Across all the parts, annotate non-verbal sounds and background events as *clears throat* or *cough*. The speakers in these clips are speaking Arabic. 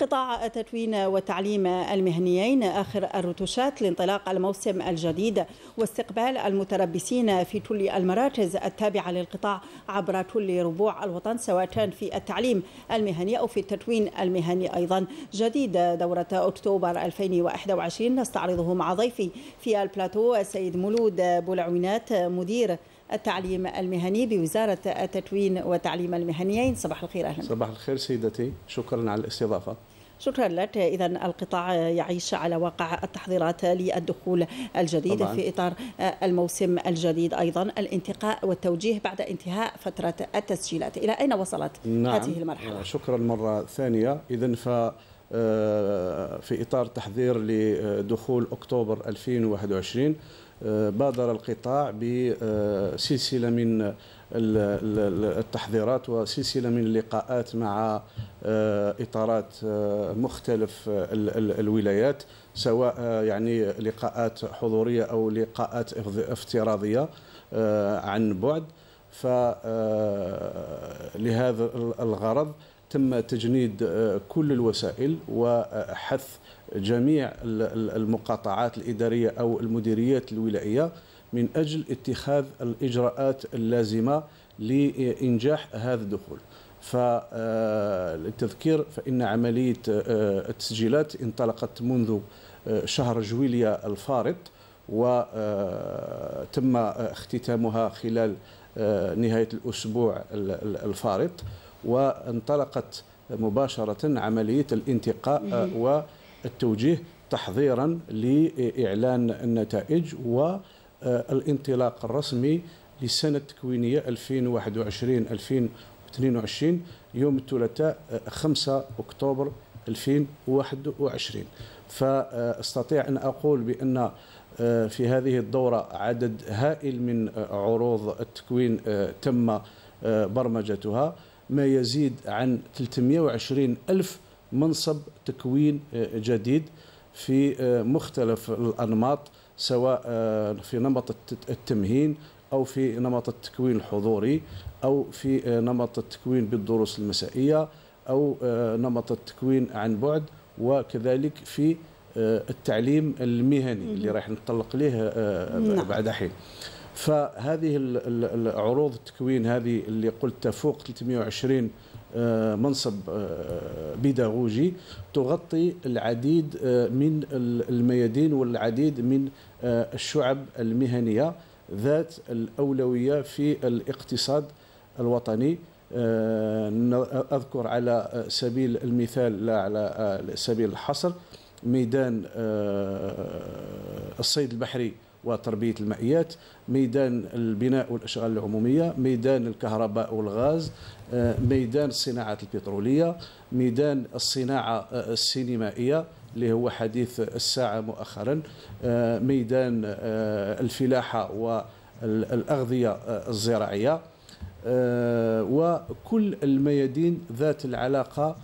قطاع التدوين والتعليم المهنيين آخر الرتوشات لانطلاق الموسم الجديد واستقبال المتربصين في كل المراكز التابعة للقطاع عبر كل ربوع الوطن سواء كان في التعليم المهني أو في التدوين المهني أيضا جديد دورة أكتوبر 2021 نستعرضه مع ضيفي في البلاتو السيد مولود بولعوينات مدير التعليم المهني بوزارة التدوين والتعليم المهنيين صباح الخير أهلا صباح الخير سيدتي شكرا على الاستضافة شكرا لك إذا القطاع يعيش على واقع التحضيرات للدخول الجديد طبعاً. في إطار الموسم الجديد أيضا الانتقاء والتوجيه بعد انتهاء فترة التسجيلات إلى أين وصلت نعم. هذه المرحلة؟ آه، شكرا مرة ثانية إذا ف آه، في إطار تحضير لدخول أكتوبر 2021 آه، بادر القطاع بسلسلة من التحضيرات وسلسلة من اللقاءات مع آه، اطارات آه، مختلف آه، الولايات سواء يعني لقاءات حضوريه او لقاءات افتراضيه عن بعد فلهذا الغرض تم تجنيد كل الوسائل وحث جميع المقاطعات الاداريه او المديريات الولائيه من اجل اتخاذ الاجراءات اللازمه لانجاح هذا الدخول فالتذكير آه، فإن عملية آه، التسجيلات انطلقت منذ آه، شهر جويلية الفارط وتم اختتامها خلال نهاية الأسبوع الفارط وانطلقت مباشرة عملية الانتقاء والتوجيه تحضيرا لإعلان النتائج والانطلاق الرسمي للسنة التكوينية 2021 22 يوم الثلاثاء 5 آه، أكتوبر 2021 فاستطيع ان اقول بان آه، في هذه الدوره عدد هائل من آه، عروض التكوين تم برمجتها ما يزيد عن 320 ألف منصب تكوين جديد في مختلف الأنماط سواء آه، في نمط التمهين او في نمط التكوين الحضوري او في آه، نمط التكوين بالدروس المسائيه او آه، نمط التكوين عن بعد وكذلك في التعليم المهني اللي راح نتطلق ليه نعم. بعد حين فهذه العروض التكوين هذه اللي قلت فوق 320 آه، منصب آه، بيداغوجي تغطي العديد آه، من الميادين والعديد من الشعب المهنيه ذات الاولويه في الاقتصاد الوطني اذكر على سبيل المثال لا على سبيل الحصر ميدان الصيد البحري وتربيه المائيات ميدان البناء والاشغال العموميه ميدان الكهرباء والغاز آه، ميدان الصناعات البتروليه ميدان الصناعه آه، السينمائيه اللي هو حديث الساعه مؤخرا آه، ميدان الفلاحه والاغذيه الزراعيه وكل الميادين ذات العلاقه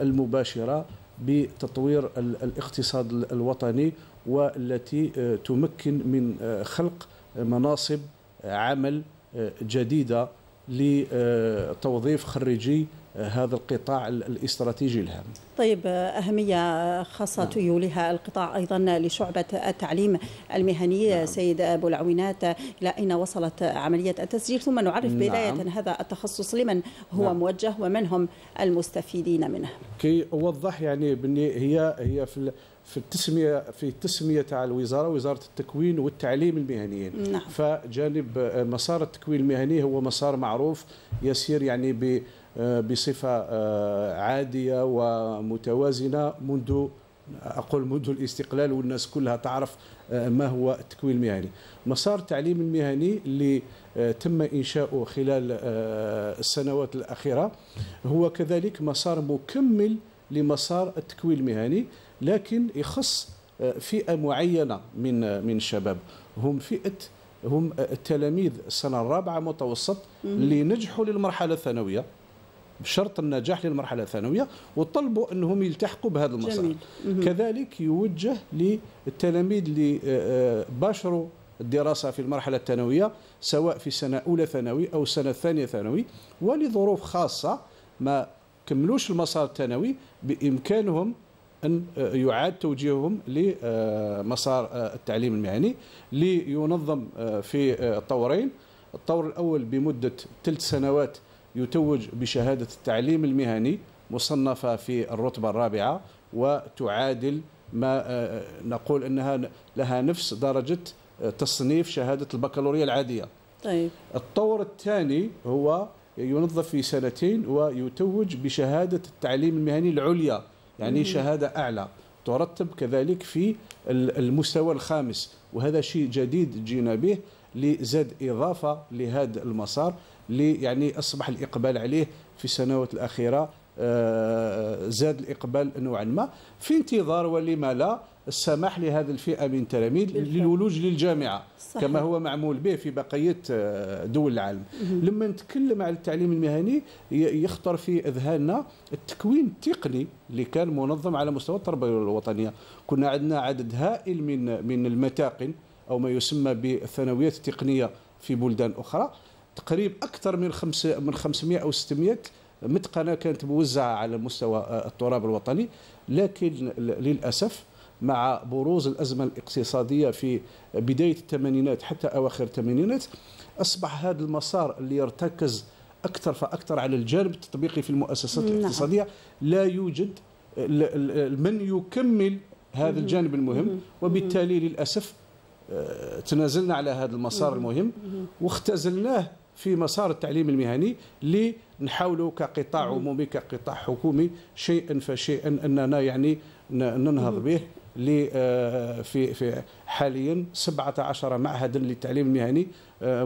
المباشره بتطوير الاقتصاد الوطني والتي آه، تمكن من آه، خلق آه، مناصب عمل جديده لتوظيف خريجي هذا القطاع الاستراتيجي الهام طيب أهمية خاصة نعم. يوليها القطاع أيضا لشعبة التعليم المهني نعم. سيد أبو العوينات إلى أين وصلت عملية التسجيل ثم نعرف نعم. بداية هذا التخصص لمن هو نعم. موجه ومن هم المستفيدين منه كي أوضح يعني بني هي هي في في التسميه في التسميه تاع الوزاره وزاره التكوين والتعليم المهنيين نعم. فجانب مسار التكوين المهني هو مسار معروف يسير يعني آه، بصفة آه، عادية ومتوازنة منذ أقول منذ الاستقلال والناس كلها تعرف آه، ما هو التكوين المهني مسار التعليم المهني اللي تم إنشاؤه خلال السنوات الأخيرة هو كذلك مسار مكمل لمسار التكوين المهني لكن يخص فئة معينة من من الشباب هم فئة هم التلاميذ السنة الرابعة متوسط اللي نجحوا للمرحلة الثانوية بشرط النجاح للمرحله الثانويه وطلبوا انهم يلتحقوا بهذا المسار كذلك يوجه للتلاميذ اللي آه، آه، باشروا الدراسه في المرحله الثانويه سواء في سنه اولى ثانوي او سنه ثانيه ثانوي ولظروف خاصه ما كملوش المسار الثانوي بامكانهم ان آه، يعاد توجيههم لمسار التعليم المهني لينظم في طورين الطور الاول بمده ثلاث سنوات يتوج بشهادة التعليم المهني مصنفة في الرتبة الرابعة وتعادل ما آه، آه، نقول أنها لها نفس درجة آه، تصنيف شهادة البكالوريا العادية طيب. الطور الثاني هو ينظف في سنتين ويتوج بشهادة التعليم المهني العليا يعني مم. شهادة أعلى ترتب كذلك في المستوى الخامس وهذا شيء جديد جينا به لزاد إضافة لهذا المسار اللي يعني اصبح الاقبال عليه في السنوات الاخيره آه، زاد الاقبال نوعا ما في انتظار ولما لا السماح لهذه الفئه من التلاميذ للولوج للجامعه صحيح. كما هو معمول به في بقيه آه، دول العالم لما نتكلم على التعليم المهني يخطر في اذهاننا التكوين التقني اللي كان منظم على مستوى التربيه الوطنيه كنا عندنا عدد هائل من من المتاقن او ما يسمى بالثانويات التقنيه في بلدان اخرى تقريب اكثر من خمس من 500 او 600 متقنه كانت موزعه على مستوى التراب الوطني لكن للاسف مع بروز الازمه الاقتصاديه في بدايه الثمانينات حتى اواخر الثمانينات اصبح هذا المسار اللي يرتكز اكثر فاكثر على الجانب التطبيقي في المؤسسات نعم. الاقتصاديه لا يوجد من يكمل هذا الجانب المهم وبالتالي للاسف آه، تنازلنا على هذا المسار المهم واختزلناه في مسار التعليم المهني لنحاولوا كقطاع عمومي كقطاع حكومي شيئا فشيئا اننا يعني ننهض به آه، في في حاليا 17 معهدا للتعليم المهني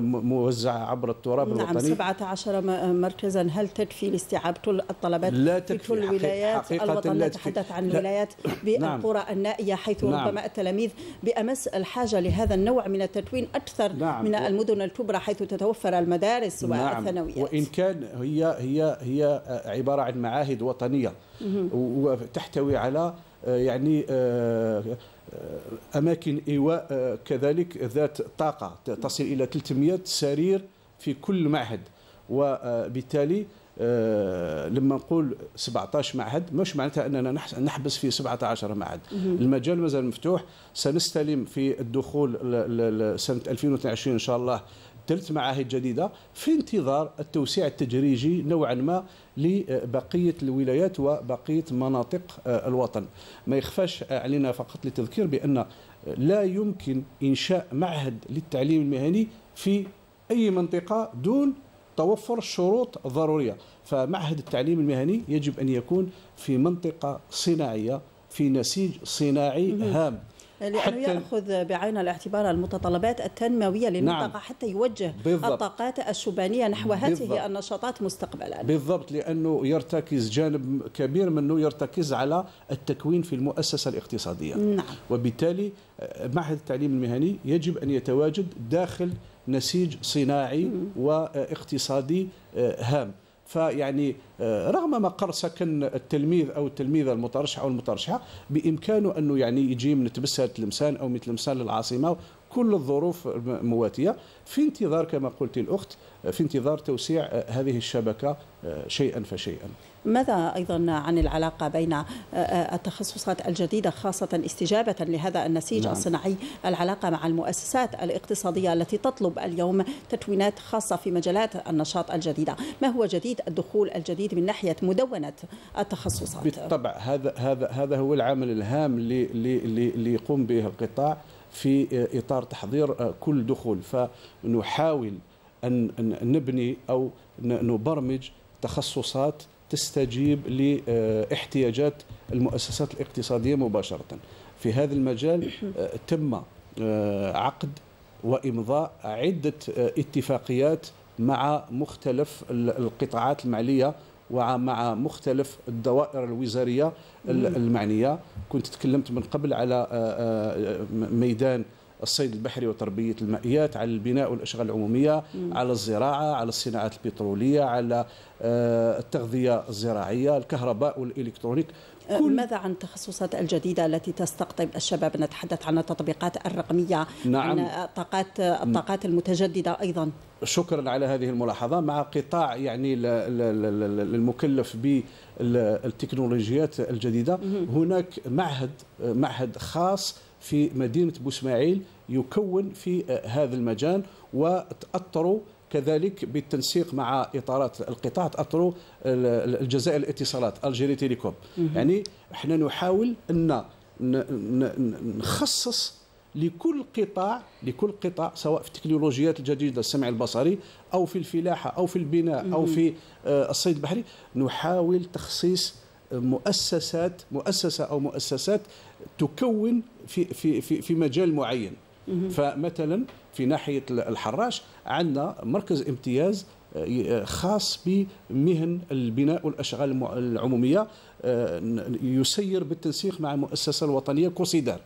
موزعه عبر التراب نعم الوطني نعم 17 مركزا هل تكفي لاستيعاب كل الطلبات لا تكفي في كل الولايات حقيقة الوطن لا نتحدث عن الولايات بالقرى نعم النائيه حيث نعم ربما التلاميذ بامس الحاجه لهذا النوع من التكوين اكثر نعم من المدن الكبرى حيث تتوفر المدارس نعم والثانويات وان كان هي هي هي عباره عن معاهد وطنيه وتحتوي على آه، يعني آه، آه، اماكن ايواء كذلك ذات طاقه تصل الى 300 سرير في كل معهد وبالتالي لما نقول 17 معهد مش معناتها اننا نحبس في 17 معهد المجال مازال مفتوح سنستلم في الدخول سنه 2022 ان شاء الله ثلث معاهد جديده في انتظار التوسيع التدريجي نوعا ما لبقيه الولايات وبقيه مناطق آه، الوطن ما يخفاش علينا فقط للتذكير بان لا يمكن انشاء معهد للتعليم المهني في اي منطقه دون توفر الشروط الضروريه فمعهد التعليم المهني يجب ان يكون في منطقه صناعيه في نسيج صناعي هام لأنه يأخذ بعين الاعتبار المتطلبات التنموية للمنطقة نعم حتى يوجه بالضبط الطاقات الشبانية نحو هذه النشاطات مستقبلا بالضبط لأنه يرتكز جانب كبير منه يرتكز على التكوين في المؤسسة الاقتصادية نعم. وبالتالي آه، معهد التعليم المهني يجب أن يتواجد داخل نسيج صناعي واقتصادي آه، هام فيعني آه، رغم ما قر سكن التلميذ او التلميذه المترشح او المترشحه بامكانه انه يعني يجي من تبسه للمسان او من تلمسان للعاصمه كل الظروف مواتية في انتظار كما قلت الأخت في انتظار توسيع آه، هذه الشبكة آه، شيئا فشيئا ماذا أيضا عن العلاقة بين آه، التخصصات الجديدة خاصة استجابة لهذا النسيج نعم. الصناعي العلاقة مع المؤسسات الاقتصادية التي تطلب اليوم تكوينات خاصة في مجالات النشاط الجديدة ما هو جديد الدخول الجديد من ناحية مدونة التخصصات بالطبع هذا هذا هذا هو العمل الهام اللي اللي اللي يقوم به القطاع في آه، اطار تحضير آه، كل دخول فنحاول ان نبني او نبرمج تخصصات تستجيب لاحتياجات المؤسسات الاقتصاديه مباشره. في هذا المجال آه، تم عقد وامضاء عده اتفاقيات مع مختلف القطاعات الماليه ومع مختلف الدوائر الوزاريه المعنيه كنت تكلمت من قبل على آه، آه، ميدان الصيد البحري وتربية المائيات على البناء والأشغال العمومية مم. على الزراعة على الصناعات البترولية على آه، التغذية الزراعية الكهرباء والإلكترونيك أه، كل ماذا عن التخصصات الجديدة التي تستقطب الشباب نتحدث عن التطبيقات الرقمية نعم. عن الطاقات الطاقات المتجددة أيضا شكرا على هذه الملاحظة مع قطاع يعني المكلف بالتكنولوجيات الجديدة هناك معهد معهد خاص في مدينة بوسماعيل يكون في آه، هذا المجال وتأطروا كذلك بالتنسيق مع اطارات القطاع تاطروا الجزائر الاتصالات الجيري تيليكوم يعني احنا نحاول ان نخصص لكل قطاع لكل قطاع سواء في التكنولوجيات الجديده السمع البصري او في الفلاحه او في البناء او في آه، الصيد البحري نحاول تخصيص مؤسسات مؤسسه او مؤسسات تكون في في, في مجال معين فمثلا في ناحيه الحراش عندنا مركز امتياز آه، آه، خاص بمهن البناء والاشغال العموميه آه، يسير بالتنسيق مع المؤسسه الوطنيه كوسيدار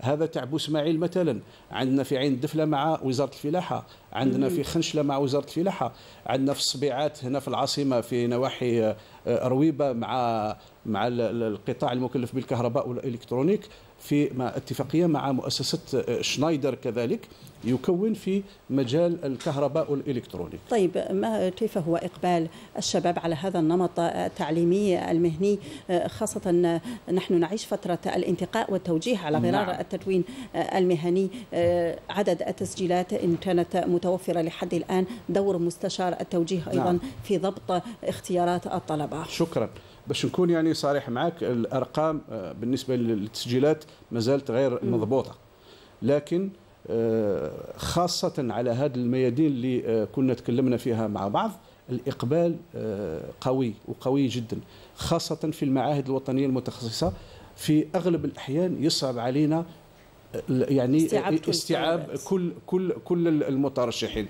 هذا تاع اسماعيل مثلا عندنا في عين الدفله مع وزاره الفلاحه عندنا في خنشله مع وزاره الفلاحه عندنا في الصبيعات هنا في العاصمه في نواحي رويبه مع مع القطاع المكلف بالكهرباء والالكترونيك في مع اتفاقيه مع مؤسسه آه، شنايدر كذلك يكون في مجال الكهرباء والالكترونيك. طيب ما كيف هو اقبال الشباب على هذا النمط التعليمي المهني آه، خاصه نحن نعيش فتره الانتقاء والتوجيه على غرار نعم. التدوين آه، المهني عدد التسجيلات ان كانت متوفره لحد الان دور مستشار التوجيه ايضا نعم. في ضبط اختيارات الطلبه. شكرا. باش نكون يعني صريح معك الارقام آه، بالنسبه للتسجيلات ما زالت غير مضبوطه لكن آه، خاصه على هذه الميادين اللي آه، كنا تكلمنا فيها مع بعض الاقبال قوي وقوي جدا خاصه في المعاهد الوطنيه المتخصصه في اغلب الاحيان يصعب علينا يعني استيعاب, كل, استيعاب كل كل كل المترشحين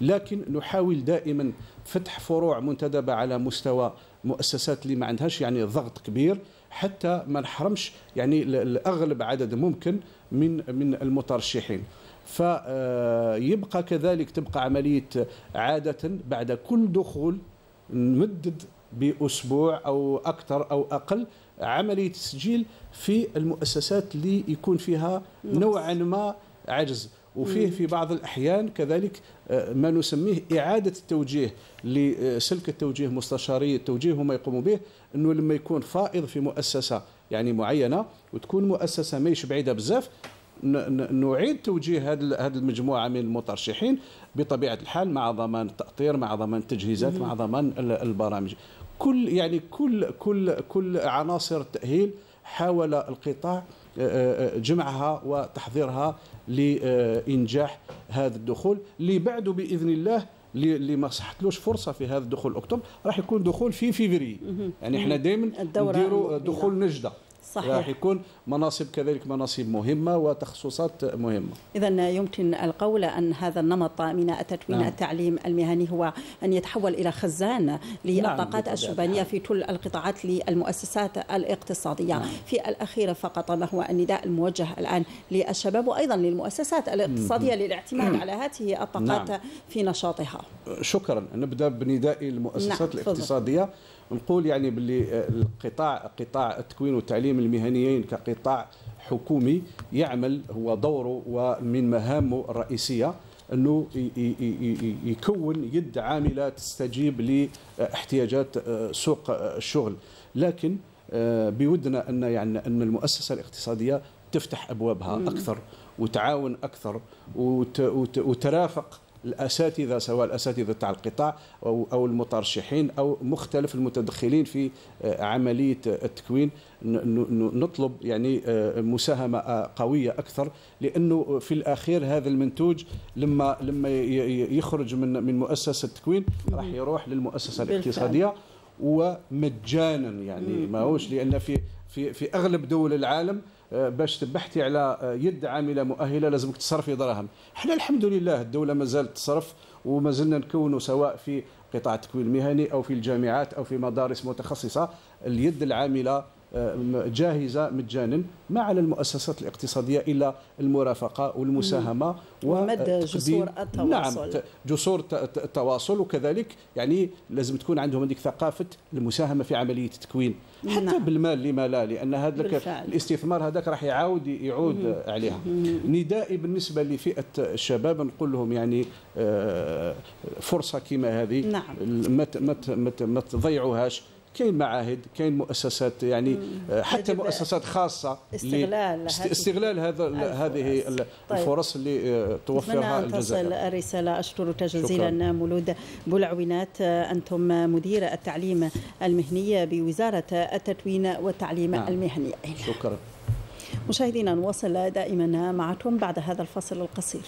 لكن نحاول دائما فتح فروع منتدبه على مستوى مؤسسات اللي ما عندهاش يعني ضغط كبير حتى ما نحرمش يعني الاغلب عدد ممكن من من المترشحين فيبقى آه، كذلك تبقى عمليه عاده بعد كل دخول نمدد باسبوع او اكثر او اقل عمليه تسجيل في المؤسسات اللي يكون فيها نوعا ما عجز وفيه في بعض الأحيان كذلك آه، ما نسميه إعادة التوجيه لسلك التوجيه مستشاري التوجيه هما يقوموا به أنه لما يكون فائض في مؤسسة يعني معينة وتكون مؤسسة ماهيش بعيدة بزاف نعيد توجيه هذه المجموعه من المترشحين بطبيعه الحال مع ضمان التاطير مع ضمان التجهيزات مع ضمان البرامج كل يعني كل كل كل عناصر التاهيل حاول القطاع جمعها وتحضيرها لإنجاح هذا الدخول اللي بعده بإذن الله اللي ما صحتلوش فرصه في هذا الدخول اكتوبر راح يكون دخول في فيفري يعني احنا دائما نديروا دخول نجده صحيح راح يكون مناصب كذلك مناصب مهمه وتخصصات مهمه اذا يمكن القول ان هذا النمط من التدوين نعم. التعليم المهني هو ان يتحول الى خزان للطاقات نعم. الشبانيه في كل القطاعات للمؤسسات الاقتصاديه نعم. في الاخير فقط ما هو النداء الموجه الان للشباب وايضا للمؤسسات الاقتصاديه للاعتماد *clears throat* على هذه الطاقات نعم. في نشاطها شكرا نبدا بنداء المؤسسات نعم. الاقتصاديه نقول يعني باللي آه، القطاع قطاع التكوين والتعليم التعليم المهنيين كقطاع حكومي يعمل هو دوره ومن مهامه الرئيسيه انه يكون يد عامله تستجيب لاحتياجات آه، سوق آه، الشغل لكن آه، بودنا ان يعني ان المؤسسه الاقتصاديه تفتح ابوابها اكثر وتعاون اكثر وترافق الاساتذه سواء الاساتذه تاع القطاع او او المترشحين او مختلف المتدخلين في آه، عمليه آه، التكوين نطلب يعني آه، مساهمه قويه اكثر لانه في الاخير هذا المنتوج لما لما يخرج من من مؤسسه التكوين راح يروح للمؤسسه الاقتصاديه ومجانا يعني ماهوش لان في في في اغلب دول العالم آه، باش تبحثي على آه، يد عامله مؤهله لازمك تصرفي دراهم حنا الحمد لله الدوله مازالت تصرف ومازلنا نكونوا سواء في قطاع التكوين المهني او في الجامعات او في مدارس متخصصه اليد العامله جاهزه مجانا ما على المؤسسات الاقتصاديه الا المرافقه والمساهمه ومدى جسور التواصل نعم جسور التواصل وكذلك يعني لازم تكون عندهم هذيك ثقافه المساهمه في عمليه التكوين نعم. حتى نعم. بالمال لما لا لان هذا الاستثمار هذاك راح يعاود يعود مم. عليها ندائي بالنسبه لفئه الشباب نقول لهم يعني آه، فرصه كما هذه نعم. ما تضيعوهاش كاين معاهد كاين مؤسسات يعني آه، حتى مؤسسات خاصه استغلال استغلال هذا هذه طيب. الفرص طيب. اللي آه، توفرها الجزائر تصل الرساله اشكرك جزيلا مولود بولعوينات انتم مدير التعليم المهني بوزاره التدوين والتعليم نعم. المهني شكرا مشاهدينا نواصل دائما معكم بعد هذا الفصل القصير